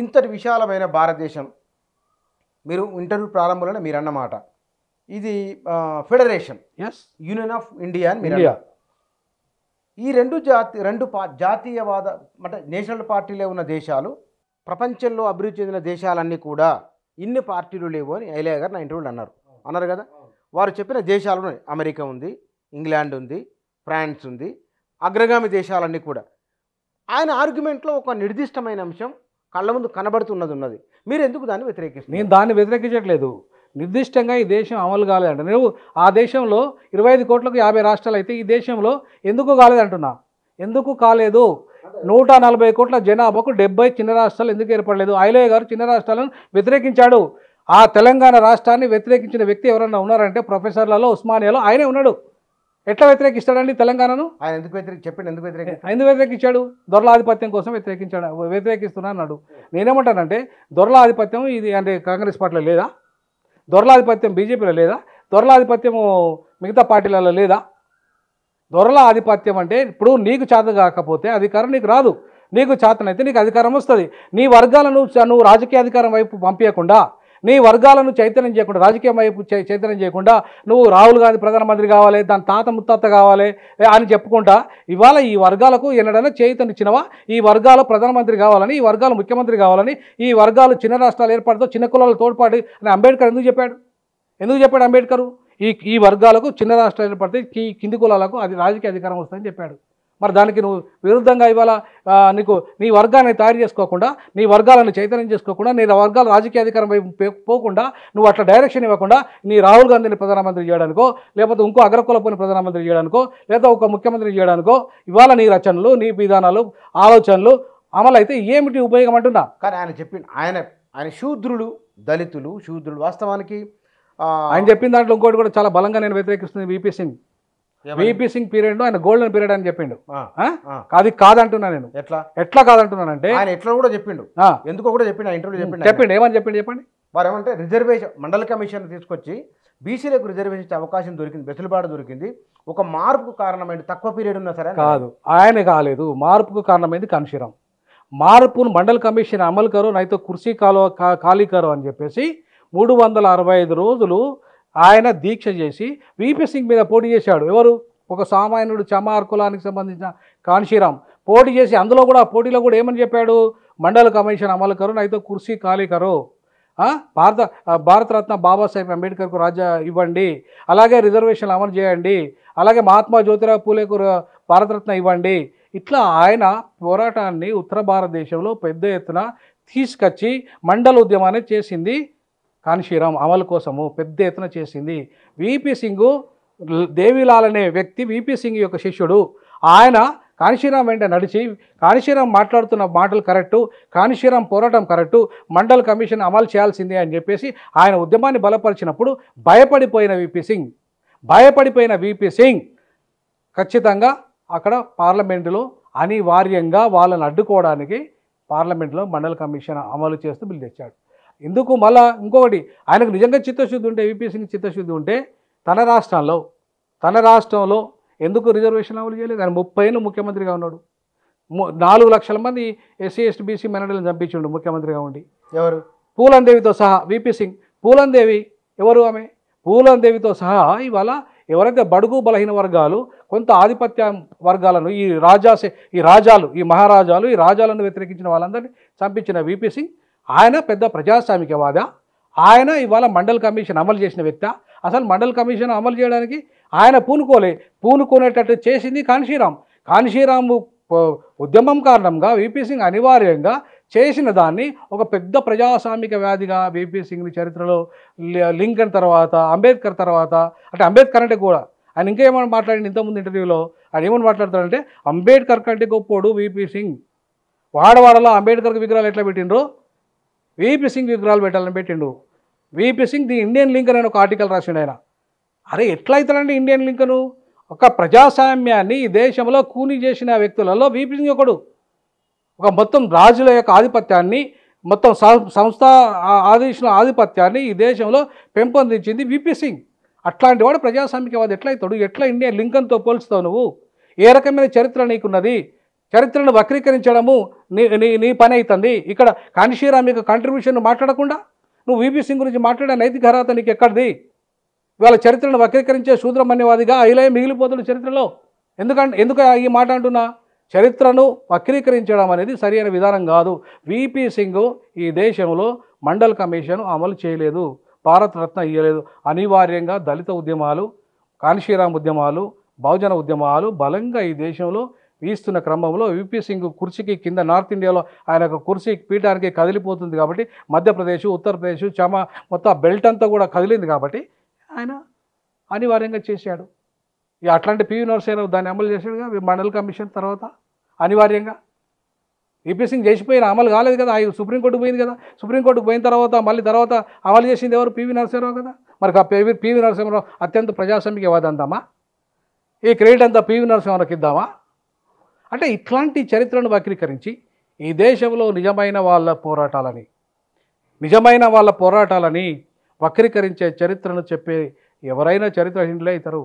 ఇంతటి విశాలమైన భారతదేశం మీరు ఇంటర్వ్యూ ప్రారంభంలోనే మీరు అన్నమాట ఇది federation as union of India అని మీరు ఈ రెండు జాతి రెండు పా జాతీయవాద అంటే నేషనల్ పార్టీలే ఉన్న దేశాలు ప్రపంచంలో అభివృద్ధి చెందిన దేశాలన్నీ కూడా ఇన్ని పార్టీలు లేవు అని ఐలే గారు నా ఇంటర్వ్యూలు అన్నారు అన్నారు కదా వారు చెప్పిన దేశాలు అమెరికా ఉంది ఇంగ్లాండ్ ఉంది ఫ్రాన్స్ ఉంది అగ్రగామి దేశాలన్నీ కూడా ఆయన ఆర్గ్యుమెంట్లో ఒక నిర్దిష్టమైన అంశం కళ్ళ ముందు కనబడుతున్నది ఉన్నది మీరు ఎందుకు దాన్ని వ్యతిరేకిస్తారు నేను దాన్ని వ్యతిరేకించట్లేదు నిర్దిష్టంగా ఈ దేశం అమలు కాలేదంట నువ్వు ఆ దేశంలో ఇరవై ఐదు కోట్లకు యాభై రాష్ట్రాలు అయితే ఈ దేశంలో ఎందుకు కాలేదంటున్నా ఎందుకు కాలేదు నూట నలభై కోట్ల జనాభాకు డెబ్బై చిన్న రాష్ట్రాలు ఎందుకు ఏర్పడలేదు ఐలయ్య గారు చిన్న రాష్ట్రాలను వ్యతిరేకించాడు ఆ తెలంగాణ రాష్ట్రాన్ని వ్యతిరేకించిన వ్యక్తి ఎవరన్నా ఉన్నారంటే ప్రొఫెసర్లలో ఉస్మానియాలో ఆయనే ఉన్నాడు ఎట్లా వ్యతిరేకిస్తాడండి తెలంగాణను ఆయన ఎందుకు వ్యతిరేక చెప్పండి ఎందుకు వ్యతిరేకి ఎందుకు వ్యతిరేకించాడు దొరల ఆధిపత్యం కోసం వ్యతిరేకించాడు వ్యతిరేకిస్తున్నా అన్నాడు నేనేమంటానంటే దొరల ఆధిపత్యం ఇది అంటే కాంగ్రెస్ పార్టీలో లేదా దొరల ఆధిపత్యం బీజేపీలో లేదా దొరల ఆధిపత్యం మిగతా పార్టీలలో లేదా దొరల ఆధిపత్యం అంటే ఇప్పుడు నీకు చేత కాకపోతే అధికారం నీకు రాదు నీకు చేతనైతే నీకు అధికారం వస్తుంది నీ వర్గాలను నువ్వు రాజకీయ అధికారం వైపు పంపించకుండా నీ వర్గాలను చైతన్యం చేయకుండా రాజకీయం వైపు చైతన్యం చేయకుండా నువ్వు రాహుల్ గాంధీ ప్రధానమంత్రి కావాలి దాని తాత ముత్తాత కావాలి అని చెప్పుకుంటా ఇవాళ ఈ వర్గాలకు ఎన్నడైనా ఇచ్చినవా ఈ వర్గాలు ప్రధానమంత్రి కావాలని ఈ వర్గాలు ముఖ్యమంత్రి కావాలని ఈ వర్గాలు చిన్న రాష్ట్రాలు ఏర్పాటుతో చిన్న కులాల తోడ్పాటు అని అంబేద్కర్ ఎందుకు చెప్పాడు ఎందుకు చెప్పాడు అంబేద్కర్ ఈ ఈ వర్గాలకు చిన్న రాష్ట్రాలు ఏర్పడితే కింది కులాలకు అది రాజకీయ అధికారం వస్తుందని చెప్పాడు మరి దానికి నువ్వు విరుద్ధంగా ఇవాళ నీకు నీ వర్గాన్ని తయారు చేసుకోకుండా నీ వర్గాలను చైతన్యం చేసుకోకుండా నీ వర్గాల రాజకీయ అధికారం పోకుండా నువ్వు అట్లా డైరెక్షన్ ఇవ్వకుండా నీ రాహుల్ గాంధీని ప్రధానమంత్రి చేయడానికో లేకపోతే ఇంకో అగ్రకులపోని ప్రధానమంత్రి చేయడానికో లేదా ఒక ముఖ్యమంత్రి చేయడానికో ఇవాళ నీ రచనలు నీ విధానాలు ఆలోచనలు అమలు అయితే ఏమిటి ఉపయోగం అంటున్నా కానీ ఆయన చెప్పిన ఆయన ఆయన శూద్రులు దళితులు శూద్రులు వాస్తవానికి ఆయన చెప్పిన దాంట్లో ఇంకోటి కూడా చాలా బలంగా నేను వ్యతిరేకిస్తుంది VP Singh VP Singh period ఆయన గోల్డెన్ పీరియడ్ అని చెప్పిండు అది కాదంటున్నా నేను ఎట్లా ఎట్లా కాదంటున్నానంటే ఆయన ఎట్లా కూడా చెప్పిండు ఎందుకో కూడా చెప్పిండు ఇంటర్వ్యూ చెప్పిండు చెప్పిండు ఏమని చెప్పిండు చెప్పండి వారు ఏమంటే రిజర్వేషన్ మండల కమిషన్ తీసుకొచ్చి బీసీలకు రిజర్వేషన్ ఇచ్చే అవకాశం దొరికింది వెసులుబాటు దొరికింది ఒక మార్పుకు కారణమైంది తక్కువ పీరియడ్ ఉన్నా సరే కాదు ఆయన కాలేదు మార్పుకు కారణమైంది కన్షిరం మార్పును మండల కమిషన్ అమలు కరో నైతే కుర్సీ కాలో ఖాళీ కరో అని చెప్పేసి మూడు వందల అరవై ఐదు రోజులు ఆయన దీక్ష చేసి వీపీ సింగ్ మీద పోటీ చేశాడు ఎవరు ఒక సామాన్యుడు చమార్ కులానికి సంబంధించిన కాన్షీరామ్ పోటీ చేసి అందులో కూడా పోటీలో కూడా ఏమని చెప్పాడు మండల కమిషన్ అమలు కరు అయితే కుర్సీ ఖాళీ కరు భారత భారతరత్న బాబాసాహెబ్ అంబేద్కర్కు రాజ్య ఇవ్వండి అలాగే రిజర్వేషన్లు అమలు చేయండి అలాగే మహాత్మా జ్యోతిరావు పూలేకు భారతరత్న ఇవ్వండి ఇట్లా ఆయన పోరాటాన్ని ఉత్తర భారతదేశంలో పెద్ద ఎత్తున తీసుకొచ్చి మండల ఉద్యమాన్ని చేసింది కాన్షీరామ్ అమలు కోసము పెద్ద ఎత్తున చేసింది విపి సింగ్ దేవిలాల్ అనే వ్యక్తి విపి సింగ్ యొక్క శిష్యుడు ఆయన కాణిశీరాం వెంట నడిచి కాణిశీరాం మాట్లాడుతున్న మాటలు కరెక్టు కాణిశీరాం పోరాటం కరెక్టు మండల్ కమిషన్ అమలు చేయాల్సిందే అని చెప్పేసి ఆయన ఉద్యమాన్ని బలపరిచినప్పుడు భయపడిపోయిన విపి సింగ్ భయపడిపోయిన విపి సింగ్ ఖచ్చితంగా అక్కడ పార్లమెంటులో అనివార్యంగా వాళ్ళని అడ్డుకోవడానికి పార్లమెంట్లో మండల కమిషన్ అమలు చేస్తూ బిల్ తెచ్చాడు ఎందుకు మళ్ళా ఇంకొకటి ఆయనకు నిజంగా చిత్తశుద్ధి ఉంటే ఏపీసీని చిత్తశుద్ధి ఉంటే తన రాష్ట్రంలో తన రాష్ట్రంలో ఎందుకు రిజర్వేషన్ అమలు చేయలేదు ఆయన ముప్పైను ముఖ్యమంత్రిగా ఉన్నాడు నాలుగు లక్షల మంది ఎస్సీ ఎస్టీ బీసీ మైనార్టీలను చంపించిండు ముఖ్యమంత్రిగా ఉండి ఎవరు పూలందేవితో సహా విపి సింగ్ పూలందేవి ఎవరు ఆమె పూలందేవితో సహా ఇవాళ ఎవరైతే బడుగు బలహీన వర్గాలు కొంత ఆధిపత్య వర్గాలను ఈ రాజాసే ఈ రాజాలు ఈ మహారాజాలు ఈ రాజాలను వ్యతిరేకించిన వాళ్ళందరినీ చంపించిన విపి సింగ్ ఆయన పెద్ద ప్రజాస్వామికవాద ఆయన ఇవాళ మండల్ కమిషన్ అమలు చేసిన వ్యక్తి అసలు మండల్ కమిషన్ అమలు చేయడానికి ఆయన పూనుకోలే పూనుకునేటట్టు చేసింది కాన్షీరామ్ కాన్షీరాము ఉద్యమం కారణంగా విపి సింగ్ అనివార్యంగా చేసిన దాన్ని ఒక పెద్ద ప్రజాస్వామిక వ్యాధిగా విపి సింగ్ని చరిత్రలో లింకన్ తర్వాత అంబేద్కర్ తర్వాత అంటే అంబేద్కర్ అంటే కూడా ఆయన ఇంకేమైనా మాట్లాడింది ఇంతకుముందు ఇంటర్వ్యూలో ఆయన ఏమని మాట్లాడతాడంటే అంబేద్కర్ కంటే గొప్పోడు విపి సింగ్ వాడవాడలో అంబేద్కర్కి విగ్రహాలు ఎట్లా పెట్టినరో వీపీ సింగ్ విగ్రహాలు పెట్టాలని పెట్టిండు VP Singh the Indian link అని ఒక ఆర్టికల్ రాసిండు ఆయన అరే ఎట్లయితారండి ఇండియన్ లింకను ఒక ప్రజాస్వామ్యాన్ని ఈ దేశంలో కూని చేసిన వ్యక్తులలో వీపీ సింగ్ ఒకడు ఒక మొత్తం రాజుల యొక్క ఆధిపత్యాన్ని మొత్తం సంస్థ ఆదేశం ఆధిపత్యాన్ని ఈ దేశంలో పెంపొందించింది వీపీ సింగ్ అట్లాంటి వాడు ప్రజాస్వామికవాది ఎట్లయితాడు ఎట్లా ఇండియా లింకన్తో పోల్చుతావు నువ్వు ఏ రకమైన చరిత్ర నీకున్నది చరిత్రను వక్రీకరించడము నీ నీ నీ పని అవుతుంది ఇక్కడ కాణిశీరా యొక్క కాంట్రిబ్యూషన్ మాట్లాడకుండా నువ్వు వీపీ సింగ్ గురించి మాట్లాడే నైతిక అర్హత నీకు ఎక్కడిది ఇవాళ చరిత్రను వక్రీకరించే శూద్రమన్యవాదిగా ఇలా మిగిలిపోతున్న చరిత్రలో ఎందుకంటే ఎందుకు ఈ మాట అంటున్నా చరిత్రను వక్రీకరించడం అనేది సరైన విధానం కాదు వీపీ సింగ్ ఈ దేశంలో మండల్ కమిషన్ అమలు చేయలేదు భారత రత్న ఇయ్యలేదు అనివార్యంగా దళిత ఉద్యమాలు కాణిశీరామ్ ఉద్యమాలు బహుజన ఉద్యమాలు బలంగా ఈ దేశంలో వీస్తున్న క్రమంలో విపి సింగ్ కుర్చీకి కింద నార్త్ ఇండియాలో ఆయన యొక్క కుర్చీ పీఠానికి కదిలిపోతుంది కాబట్టి మధ్యప్రదేశ్ ఉత్తరప్రదేశ్ చమ మొత్తం బెల్ట్ అంతా కూడా కదిలింది కాబట్టి ఆయన అనివార్యంగా చేశాడు అట్లాంటి పివి నరసేన దాన్ని అమలు చేశాడు మండల కమిషన్ తర్వాత అనివార్యంగా ఏపీ సింగ్ చేసిపోయిన అమలు కాలేదు కదా ఆయన సుప్రీంకోర్టుకు పోయింది కదా సుప్రీంకోర్టుకు పోయిన తర్వాత మళ్ళీ తర్వాత అమలు చేసింది ఎవరు పివి నరసింహరావు కదా మరి ఆ పివి పివి నరసింహరావు అత్యంత ప్రజాస్వామికవాది అందామా ఈ క్రెడిట్ అంతా పివి నరసింహరావుకి ఇద్దామా అంటే ఇట్లాంటి చరిత్రను వక్రీకరించి ఈ దేశంలో నిజమైన వాళ్ళ పోరాటాలని నిజమైన వాళ్ళ పోరాటాలని వక్రీకరించే చరిత్రను చెప్పే ఎవరైనా చరిత్ర చరిత్రహీనులే ఇతరు